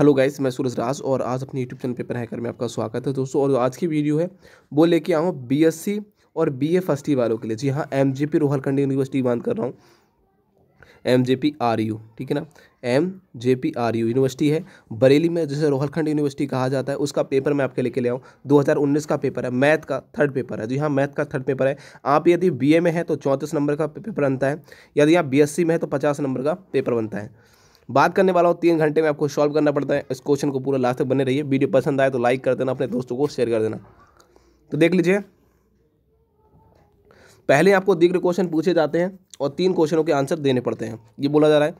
hello guys मैं सूरज राज और आज अपने यूट्यूब चैनल पर हैकर में आपका स्वागत है दोस्तों और आज की वीडियो है वो लेके आऊँ बीएससी और बीए फर्स्ट ईयर वालों के लिए जी हाँ M J P Rohilkhand university बात कर रहा हूँ M J P R U ठीक है ना M J P R U university है बरेली में जिसे रोहलखंड यूनिवर्सिटी कहा जाता है उसका पेपर मैं आपके लेके ले आऊँ 2019 का पेपर है मैथ का थर्ड पेपर है जी हाँ मैथ का थर्ड पेपर है आप यदि बी ए में हैं तो चौंतीस नंबर का पेपर बनता है यदि आप बी एस सी में है तो पचास नंबर का पेपर बनता है बात करने वाला हूँ तीन घंटे में आपको सॉल्व करना पड़ता है इस क्वेश्चन को पूरा लास्ट तक बने रहिए वीडियो पसंद आए तो लाइक कर देना अपने दोस्तों को शेयर कर देना तो देख लीजिए पहले आपको दीर्घ क्वेश्चन पूछे जाते हैं और तीन क्वेश्चनों के आंसर देने पड़ते हैं ये बोला जा रहा है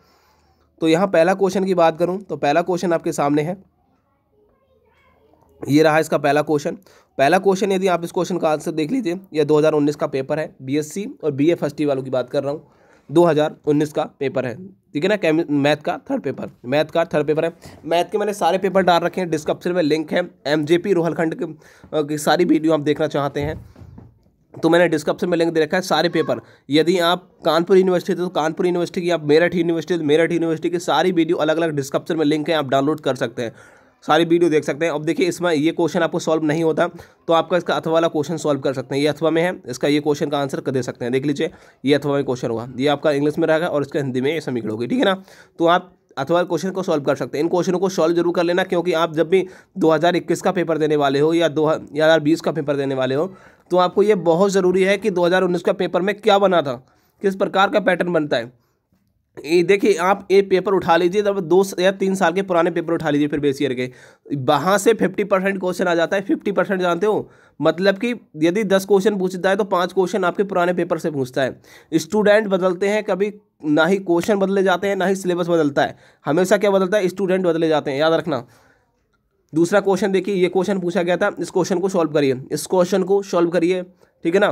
तो यहाँ पहला क्वेश्चन की बात करूँ तो पहला क्वेश्चन आपके सामने है ये रहा इसका पहला क्वेश्चन पहला क्वेश्चन यदि आप इस क्वेश्चन का आंसर देख लीजिए यह 2019 का पेपर है बीएससी और बीए फर्स्ट ई वालों की बात कर रहा हूँ 2019 का पेपर है ठीक है ना मैथ का थर्ड पेपर मैथ का थर्ड पेपर है मैथ के मैंने सारे पेपर डाल रखे हैं डिस्क्रिप्शन में लिंक है एम जे पी रोहलखंड की सारी वीडियो आप देखना चाहते हैं तो मैंने डिस्क्रिप्शन में लिंक दे रखा है सारे पेपर यदि आप कानपुर यूनिवर्सिटी तो कानपुर यूनिवर्सिटी की आप मेरठ यूनिवर्सिटी मेरठ यूनिवर्सिटी की सारी वीडियो अलग अलग डिस्क्रिप्शन में लिंक है आप डाउनलोड कर सकते हैं सारी वीडियो देख सकते हैं अब देखिए इसमें ये क्वेश्चन आपको सॉल्व नहीं होता तो आपका इसका अथवा वाला क्वेश्चन सॉल्व कर सकते हैं ये अथवा में है इसका ये क्वेश्चन का आंसर कर दे सकते हैं देख लीजिए ये अथवा में क्वेश्चन हुआ ये आपका इंग्लिश में रहेगा और इसका हिंदी में ये समीकरण होगी ठीक है ना तो आप अथवा क्वेश्चन को सॉल्व कर सकते हैं इन क्वेश्चनों को सॉल्व जरूर कर लेना क्योंकि आप जब भी दो का पेपर देने वाले हो या दो हज़ार बीस का पेपर देने वाले हो तो आपको ये बहुत ज़रूरी है कि दो का पेपर में क्या बना था किस प्रकार का पैटर्न बनता है देखिए आप ये पेपर उठा लीजिए तब दो या तीन साल के पुराने पेपर उठा लीजिए फिर बेस ईयर के वहाँ से फिफ्टी परसेंट क्वेश्चन आ जाता है फिफ्टी परसेंट जानते हो मतलब कि यदि दस क्वेश्चन पूछता है तो पाँच क्वेश्चन आपके पुराने पेपर से पूछता है स्टूडेंट बदलते हैं कभी ना ही क्वेश्चन बदले जाते हैं ना ही सिलेबस बदलता है हमेशा क्या बदलता है स्टूडेंट बदले जाते हैं याद रखना दूसरा क्वेश्चन देखिए ये क्वेश्चन पूछा गया था इस क्वेश्चन को सॉल्व करिए इस क्वेश्चन को सॉल्व करिए ठीक है ना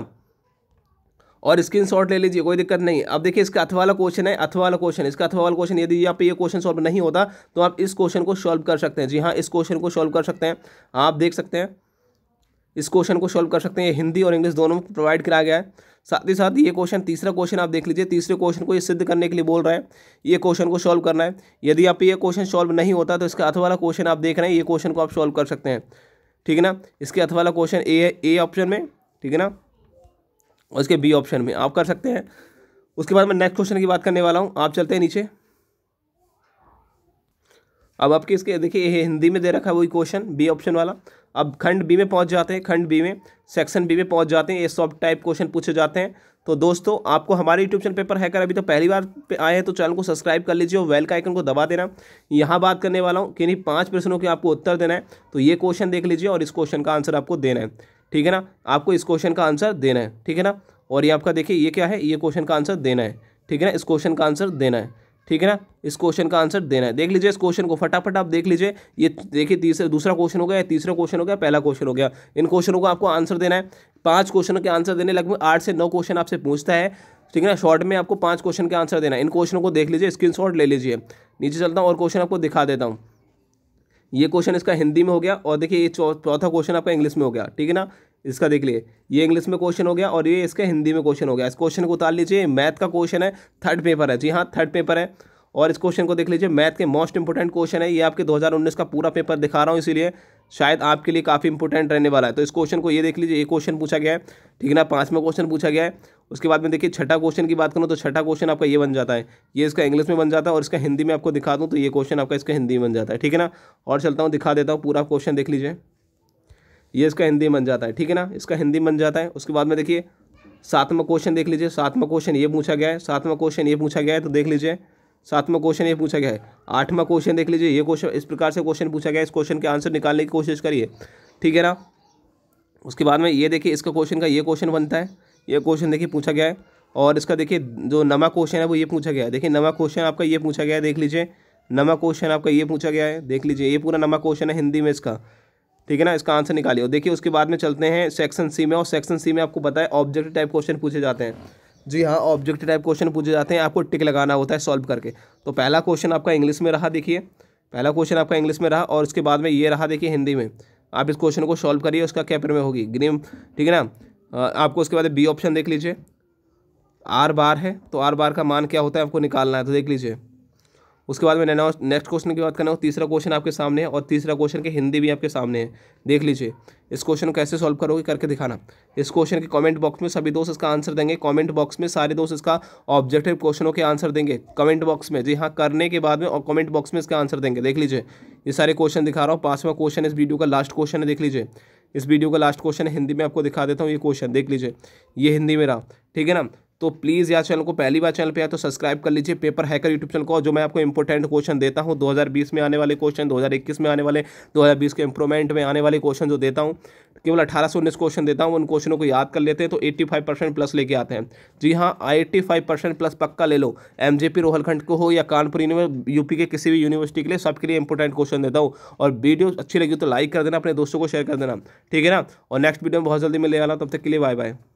और स्क्रीन शॉट ले लीजिए कोई दिक्कत नहीं अब देखिए इसका अथवा वाला क्वेश्चन है अथवा वाला क्वेश्चन इसका अथवा वाला क्वेश्चन यदि यहाँ पे ये क्वेश्चन सॉल्व नहीं होता तो आप इस क्वेश्चन को सॉल्व कर सकते हैं जी हाँ इस क्वेश्चन को सॉल्व कर सकते हैं आप देख सकते हैं इस क्वेश्चन को सॉल्व कर सकते हैं हिंदी और इंग्लिश दोनों को प्रोवाइड कराया गया है साथ ही साथ ये क्वेश्चन तीसरा क्वेश्चन आप देख लीजिए तीसरे क्वेश्चन को ये सिद्ध करने के लिए बोल रहा है ये क्वेश्चन को सॉल्व करना है यदि आप ये क्वेश्चन सॉल्व नहीं होता तो इसका अथवा वाला क्वेश्चन आप देख रहे हैं ये क्वेश्चन को आप सॉल्व कर सकते हैं ठीक है ना इसके अथवा वाला क्वेश्चन ए है ए ऑप्शन में ठीक है ना उसके बी ऑप्शन में आप कर सकते हैं उसके बाद मैं नेक्स्ट क्वेश्चन की बात करने वाला हूँ आप चलते हैं नीचे अब आपके इसके देखिए ये हिंदी में दे रखा है वही क्वेश्चन बी ऑप्शन वाला अब खंड बी में पहुंच जाते हैं खंड बी में सेक्शन बी में पहुंच जाते हैं ये सब टाइप क्वेश्चन पूछे जाते हैं तो दोस्तों आपको हमारे यूट्यूब चैनल पेपर हैकर अभी तो पहली बार पे आए हैं तो चैनल को सब्सक्राइब कर लीजिए और वेल का आइकन को दबा देना यहाँ बात करने वाला हूँ कि नहीं पाँच प्रश्नों के आपको उत्तर देना है तो ये क्वेश्चन देख लीजिए और इस क्वेश्चन का आंसर आपको देना है ठीक है ना आपको इस क्वेश्चन का आंसर देना है ठीक है ना और ये आपका देखिए ये क्या है ये क्वेश्चन का आंसर देना है ठीक है ना इस क्वेश्चन का आंसर देना है ठीक है ना इस क्वेश्चन का आंसर देना है देख लीजिए इस क्वेश्चन को फटाफट आप देख लीजिए ये देखिए तीसरा दूसरा क्वेश्चन हो गया तीसरा क्वेश्चन हो गया पहला क्वेश्चन हो गया इन क्वेश्चनों को आपको आंसर देना है पांच क्वेश्चनों के आंसर देने लगभग आठ से नौ क्वेश्चन आपसे पूछता है ठीक है ना शॉर्ट में आपको पांच क्वेश्चन के आंसर देना है इन क्वेश्चनों को देख लीजिए स्क्रीन ले लीजिए नीचे चलता हूँ और क्वेश्चन आपको दिखा देता हूँ ये क्वेश्चन इसका हिंदी में हो गया और देखिए ये चौथा क्वेश्चन आपका इंग्लिश में हो गया ठीक है ना इसका देख लिए ये इंग्लिश में क्वेश्चन हो गया और ये इसका हिंदी में क्वेश्चन हो गया इस क्वेश्चन को उतार लीजिए मैथ का क्वेश्चन है थर्ड पेपर है जी हाँ थर्ड पेपर है और इस क्वेश्चन को देख लीजिए मैथ के मोस्ट इंपॉर्टेंट क्वेश्चन है ये आपके 2019 का पूरा पेपर दिखा रहा हूँ इसीलिए शायद आपके लिए काफ़ी इंपॉर्टेंट रहने वाला है तो इस क्वेश्चन को ये देख लीजिए ये क्वेश्चन पूछा गया है ठीक है ना पाँचवा क्वेश्चन पूछा गया है उसके बाद में देखिए छठा क्वेश्चन की बात करूँ तो छठा क्वेश्चन आपका ये बन जाता है ये इसका इंग्लिश में बन जाता है और इसका हिंदी में आपको दिखा दूँ तो ये क्वेश्चन आपका इसका हिंदी में बन जाता है ठीक है ना और चलता हूँ दिखा देता हूँ पूरा क्वेश्चन देख लीजिए ये इसका हिंदी बन जाता है ठीक है ना इसका हिंदी बन जाता है उसके बाद में देखिए सातवां क्वेश्चन देख लीजिए सातवां क्वेश्चन ये पूछा गया है सातवां क्वेश्चन ये पूछा गया है तो देख लीजिए सातवां क्वेश्चन ये पूछा गया है आठवां क्वेश्चन देख लीजिए ये क्वेश्चन इस प्रकार से क्वेश्चन पूछा गया है इस क्वेश्चन के आंसर निकालने की कोशिश करिए ठीक है ना उसके बाद में ये देखिए इसका क्वेश्चन का ये क्वेश्चन बनता है ये क्वेश्चन देखिए पूछा गया है और इसका देखिए जो नवा क्वेश्चन है वो ये पूछा गया है देखिए नवा क्वेश्चन आपका ये पूछा गया है देख लीजिए नवा क्वेश्चन आपका ये पूछा गया है देख लीजिए ये पूरा नवा क्वेश्चन है हिंदी में इसका ठीक है ना इसका आंसर निकालिए और देखिए उसके बाद में चलते हैं सेक्शन सी में और सेक्शन सी में आपको पता है टाइप क्वेश्चन पूछे जाते हैं जी हाँ ऑब्जेक्ट टाइप क्वेश्चन पूछे जाते हैं आपको टिक लगाना होता है सॉल्व करके तो पहला क्वेश्चन आपका इंग्लिश में रहा देखिए पहला क्वेश्चन आपका इंग्लिश में रहा और उसके बाद में ये रहा देखिए हिंदी में आप इस क्वेश्चन को सॉल्व करिए उसका क्या में होगी ग्रीम ठीक है ना आपको उसके बाद बी ऑप्शन देख लीजिए आर बार है तो आर बार का मान क्या होता है आपको निकालना है तो देख लीजिए उसके बाद में नैना नेक्स्ट क्वेश्चन की बात करना हो तीसरा क्वेश्चन आपके सामने है और तीसरा क्वेश्चन की हिंदी भी आपके सामने है देख लीजिए इस क्वेश्चन को कैसे सॉल्व करोगे करके दिखाना इस क्वेश्चन के कमेंट बॉक्स में सभी दोस्त इसका आंसर देंगे कमेंट बॉक्स में सारे दोस्त इसका ऑब्जेक्टिव क्वेश्चनों के आंसर देंगे कमेंट बॉक्स में जी हाँ करने के बाद में और कमेंट बॉक्स में इसका आंसर देंगे देख लीजिए ये सारे क्वेश्चन दिखा रहा हूँ पांचवा क्वेश्चन इस वीडियो का लास्ट क्वेश्चन है देख लीजिए इस वीडियो का लास्ट क्वेश्चन हिंदी में आपको दिखा देता हूँ ये क्वेश्चन देख लीजिए ये हिंदी में रहा ठीक है ना तो प्लीज़ यार चैनल को पहली बार चैनल पे आए तो सब्सक्राइब कर लीजिए पेपर हैकर यूट्यूब चैनल को जो मैं आपको इंपॉर्टेंट क्वेश्चन देता हूँ 2020 में आने वाले क्वेश्चन 2021 में आने वाले 2020 के इंप्रूवमेंट में आने वाले क्वेश्चन जो देता हूँ केवल अठारह सौ उन्नीस क्वेश्चन देता हूँ उन क्वेश्चनों को याद कर लेते हैं तो एट्टी फाइव परसेंट प्लस लेके आते हैं जी हाँ एट्टी फाइव परसेंट प्लस पक्का ले लो एम जे पी रोहलखंड को हो या कानपुर यूपी के किसी भी यूनिवर्सिटी के लिए सबके लिए इंपॉर्टेंट क्वेश्चन देता हूँ और वीडियो अच्छी लगी तो लाइक कर देना अपने दोस्तों को शेयर कर देना ठीक है ना और नेक्स्ट वीडियो में बहुत जल्दी मिलने वाला तब तक के लिए बाय बाय